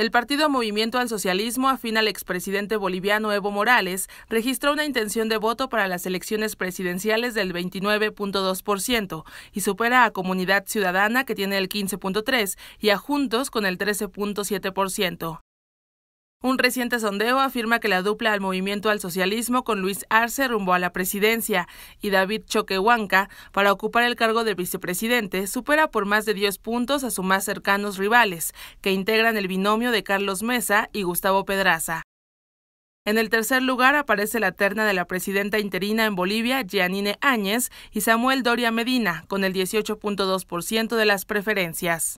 El partido Movimiento al Socialismo, afín al expresidente boliviano Evo Morales, registró una intención de voto para las elecciones presidenciales del 29.2% y supera a Comunidad Ciudadana, que tiene el 15.3%, y a Juntos con el 13.7%. Un reciente sondeo afirma que la dupla al movimiento al socialismo con Luis Arce rumbo a la presidencia y David Choquehuanca para ocupar el cargo de vicepresidente supera por más de 10 puntos a sus más cercanos rivales, que integran el binomio de Carlos Mesa y Gustavo Pedraza. En el tercer lugar aparece la terna de la presidenta interina en Bolivia, Gianine Áñez, y Samuel Doria Medina, con el 18.2% de las preferencias.